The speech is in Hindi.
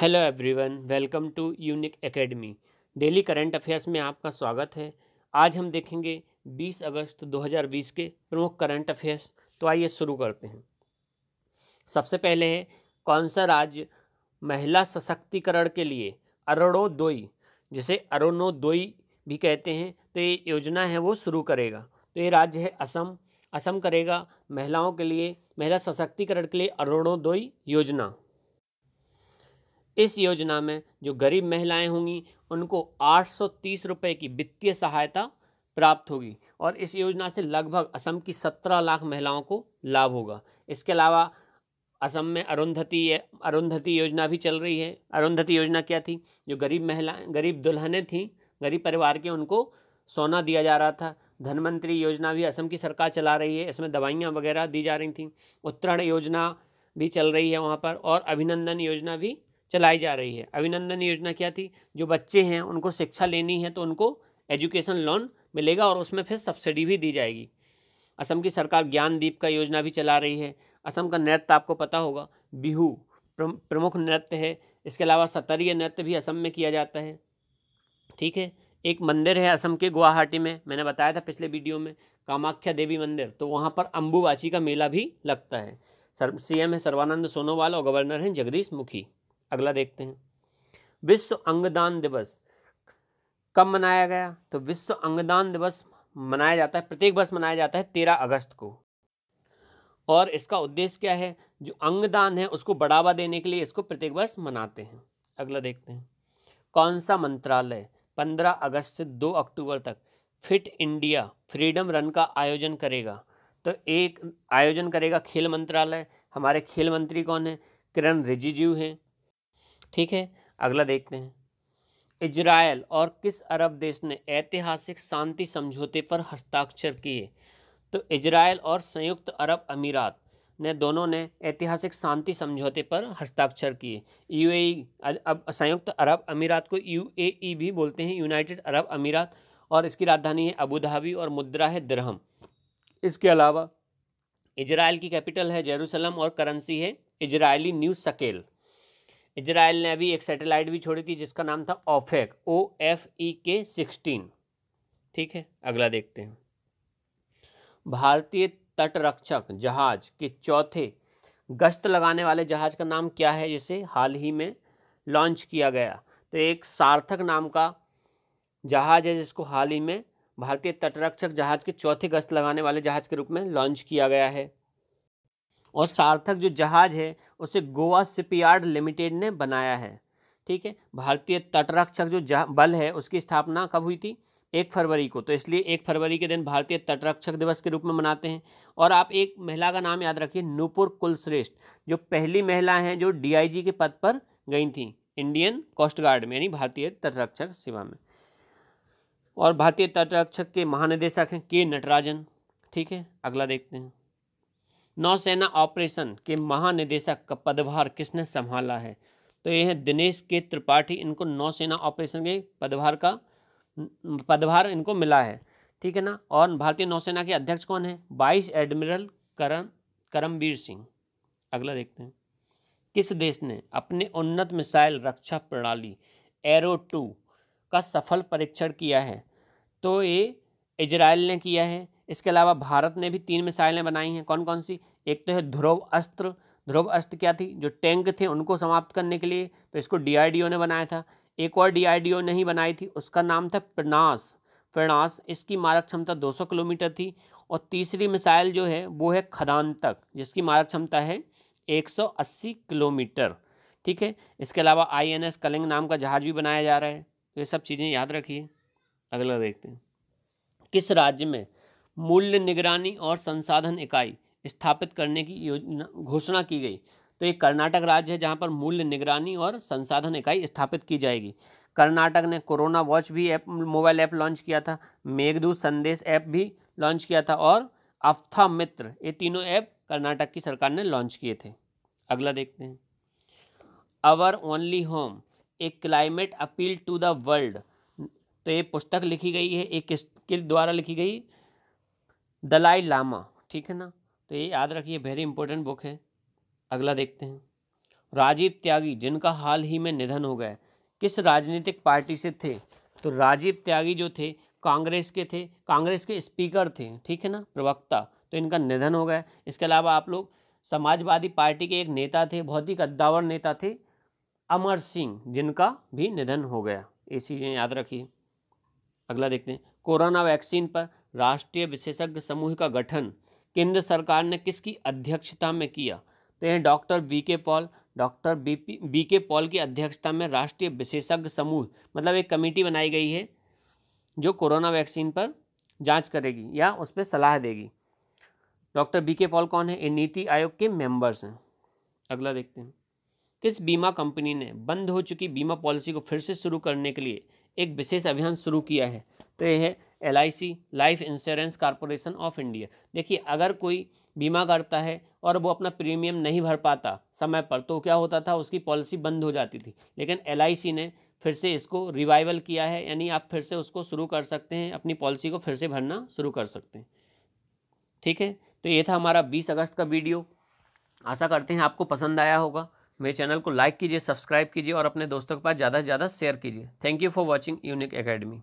hello everyone welcome to Unique Academy daily current affairs में आपका स्वागत है आज हम देखेंगे 20 अगस्त 2020 के प्रमुख करंट अफेयर्स तो आइए शुरू करते हैं सबसे पहले है कौन सा राज्य महिला सशक्तिकरण के लिए दोई जिसे अरुणोदोई भी कहते हैं तो ये योजना है वो शुरू करेगा तो ये राज्य है असम असम करेगा महिलाओं के लिए महिला सशक्तिकरण के लिए अरुणोदोई योजना इस योजना में जो गरीब महिलाएं होंगी उनको आठ सौ तीस रुपये की वित्तीय सहायता प्राप्त होगी और इस योजना से लगभग असम की सत्रह लाख महिलाओं को लाभ होगा इसके अलावा असम में अरुंधति अरुंधति योजना भी चल रही है अरुंधति योजना क्या थी जो गरीब महिलाएं गरीब दुल्हनें थीं गरीब परिवार के उनको सोना दिया जा रहा था धनवंतरी योजना भी असम की सरकार चला रही है इसमें दवाइयाँ वगैरह दी जा रही थी उत्तरण योजना भी चल रही है वहाँ पर और अभिनंदन योजना भी चलाई जा रही है अभिनंदन योजना क्या थी जो बच्चे हैं उनको शिक्षा लेनी है तो उनको एजुकेशन लोन मिलेगा और उसमें फिर सब्सिडी भी दी जाएगी असम की सरकार ज्ञानदीप का योजना भी चला रही है असम का नृत्य आपको पता होगा बिहू प्रमुख नृत्य है इसके अलावा सतरीय नृत्य भी असम में किया जाता है ठीक है एक मंदिर है असम के गुवाहाटी में मैंने बताया था पिछले वीडियो में कामाख्या देवी मंदिर तो वहाँ पर अम्बुबाची का मेला भी लगता है सर सीएम है सर्वानंद सोनोवाल और गवर्नर हैं जगदीश मुखी अगला देखते हैं विश्व अंगदान दिवस कब मनाया गया तो विश्व अंगदान दिवस मनाया जाता है प्रत्येक वर्ष मनाया जाता है तेरह अगस्त को और इसका उद्देश्य क्या है जो अंगदान है उसको बढ़ावा देने के लिए इसको प्रत्येक वर्ष मनाते हैं अगला देखते हैं कौन सा मंत्रालय पंद्रह अगस्त से दो अक्टूबर तक फिट इंडिया फ्रीडम रन का आयोजन करेगा तो एक आयोजन करेगा खेल मंत्रालय हमारे खेल मंत्री कौन है किरण रिजिजू हैं ठीक है अगला देखते हैं इजराइल और किस अरब देश ने ऐतिहासिक शांति समझौते पर हस्ताक्षर किए तो इजराइल और संयुक्त अरब अमीरात ने दोनों ने ऐतिहासिक शांति समझौते पर हस्ताक्षर किए यूएई अब संयुक्त अरब अमीरात को यूएई भी बोलते हैं यूनाइटेड अरब अमीरात और इसकी राजधानी है अबू धाबी और मुद्रा है दरहम इसके अलावा इजराइल की कैपिटल है जेरूसलम और करेंसी है इजरायली न्यू सकेल इसराइल ने अभी एक सैटेलाइट भी छोड़ी थी जिसका नाम था ओफेक ओ एफ ई के सिक्सटीन ठीक है अगला देखते हैं भारतीय तटरक्षक जहाज के चौथे गश्त लगाने वाले जहाज का नाम क्या है जिसे हाल ही में लॉन्च किया गया तो एक सार्थक नाम का जहाज है जिसको हाल ही में भारतीय तटरक्षक जहाज के चौथे गश्त लगाने वाले जहाज के रूप में लॉन्च किया गया है और सार्थक जो जहाज़ है उसे गोवा शिपयार्ड लिमिटेड ने बनाया है ठीक है भारतीय तटरक्षक जो बल है उसकी स्थापना कब हुई थी एक फरवरी को तो इसलिए एक फरवरी के दिन भारतीय तटरक्षक दिवस के रूप में मनाते हैं और आप एक महिला का नाम याद रखिए नूपुर कुलश्रेष्ठ जो पहली महिला हैं जो डीआईजी के पद पर गई थी इंडियन कोस्ट गार्ड में यानी भारतीय तटरक्षक सेवा में और भारतीय तटरक्षक के महानिदेशक हैं के नटराजन ठीक है अगला देखते हैं नौसेना ऑपरेशन के महानिदेशक का पदभार किसने संभाला है तो ये है दिनेश के त्रिपाठी इनको नौसेना ऑपरेशन के पदभार का पदभार इनको मिला है ठीक है ना और भारतीय नौसेना के अध्यक्ष कौन है बाईस एडमिरल करम करमवीर सिंह अगला देखते हैं किस देश ने अपने उन्नत मिसाइल रक्षा प्रणाली एरो टू का सफल परीक्षण किया है तो ये इजराइल ने किया है इसके अलावा भारत ने भी तीन मिसाइलें बनाई हैं कौन कौन सी एक तो है ध्रुव अस्त्र ध्रुव अस्त्र क्या थी जो टैंक थे उनको समाप्त करने के लिए तो इसको डीआरडीओ ने बनाया था एक और डीआरडीओ ने ही बनाई थी उसका नाम था प्रणास प्रणास इसकी मारक क्षमता 200 किलोमीटर थी और तीसरी मिसाइल जो है वो है खदान तक जिसकी मारक क्षमता है 180 किलोमीटर ठीक है इसके अलावा आई कलिंग नाम का जहाज़ भी बनाया जा रहा है तो ये सब चीज़ें याद रखिए अगला देखते हैं किस राज्य में मूल्य निगरानी और संसाधन इकाई स्थापित करने की योजना घोषणा की गई तो ये कर्नाटक राज्य है जहाँ पर मूल्य निगरानी और संसाधन इकाई स्थापित की जाएगी कर्नाटक ने कोरोना वॉच भी ऐप मोबाइल ऐप लॉन्च किया था मेघदूत संदेश ऐप भी लॉन्च किया था और अफ्था मित्र ये तीनों ऐप कर्नाटक की सरकार ने लॉन्च किए थे अगला देखते हैं our only home a climate appeal to the world तो ये पुस्तक लिखी गई है एक किसके द्वारा लिखी गई दलाई लामा ठीक है ना तो ये याद रखिए वेरी इंपॉर्टेंट बुक है अगला देखते हैं राजीव त्यागी जिनका हाल ही में निधन हो गया किस राजनीतिक पार्टी से थे तो राजीव त्यागी जो थे कांग्रेस के थे कांग्रेस के स्पीकर थे ठीक है ना प्रवक्ता तो इनका निधन हो गया इसके अलावा आप लोग समाजवादी पार्टी के एक नेता थे बहुत ही कद्दावर नेता थे अमर सिंह जिनका भी निधन हो गया ये चीज़ें याद रखिए अगला देखते हैं कोरोना वैक्सीन पर राष्ट्रीय विशेषज्ञ समूह का गठन केंद्र सरकार ने किसकी अध्यक्षता में किया तो यह doctor V K Paul doctor B P B K Paul की अध्यक्षता में राष्ट्रीय विशेषज्ञ समूह मतलब एक कमेटी बनाई गई है जो कोरोना वैक्सीन पर जांच करेगी या उस पर सलाह देगी डॉक्टर बी के पॉल कौन है ये नीति आयोग के मेंबर्स हैं अगला देखते हैं किस बीमा कंपनी ने बंद हो चुकी बीमा पॉलिसी को फिर से शुरू करने के लिए एक विशेष अभियान शुरू किया है तो यह है L life insurance corporation of India देखिए अगर कोई बीमा करता है और वो अपना प्रीमियम नहीं भर पाता समय पर तो क्या होता था उसकी पॉलिसी बंद हो जाती थी लेकिन एल ने फिर से इसको रिवाइवल किया है यानी आप फिर से उसको शुरू कर सकते हैं अपनी पॉलिसी को फिर से भरना शुरू कर सकते हैं ठीक है तो ये था हमारा 20 अगस्त का वीडियो आशा करते हैं आपको पसंद आया होगा मेरे चैनल को लाइक कीजिए सब्सक्राइब कीजिए और अपने दोस्तों के पास ज़्यादा से ज़्यादा शेयर कीजिए thank you for watching Unique academy